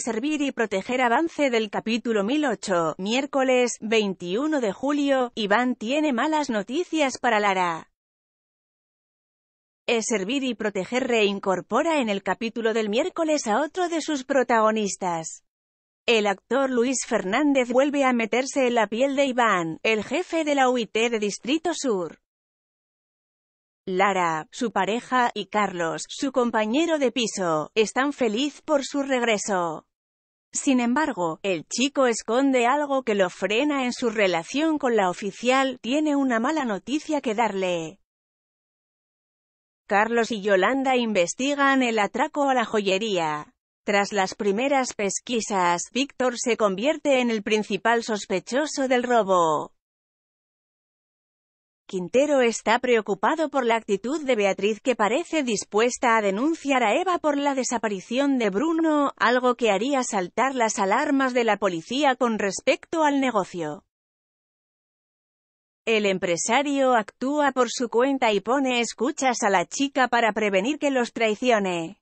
servir y proteger avance del capítulo 1008, miércoles 21 de julio, Iván tiene malas noticias para Lara. Es servir y proteger reincorpora en el capítulo del miércoles a otro de sus protagonistas. El actor Luis Fernández vuelve a meterse en la piel de Iván, el jefe de la UIT de Distrito Sur. Lara, su pareja, y Carlos, su compañero de piso, están feliz por su regreso. Sin embargo, el chico esconde algo que lo frena en su relación con la oficial, tiene una mala noticia que darle. Carlos y Yolanda investigan el atraco a la joyería. Tras las primeras pesquisas, Víctor se convierte en el principal sospechoso del robo. Quintero está preocupado por la actitud de Beatriz que parece dispuesta a denunciar a Eva por la desaparición de Bruno, algo que haría saltar las alarmas de la policía con respecto al negocio. El empresario actúa por su cuenta y pone escuchas a la chica para prevenir que los traicione.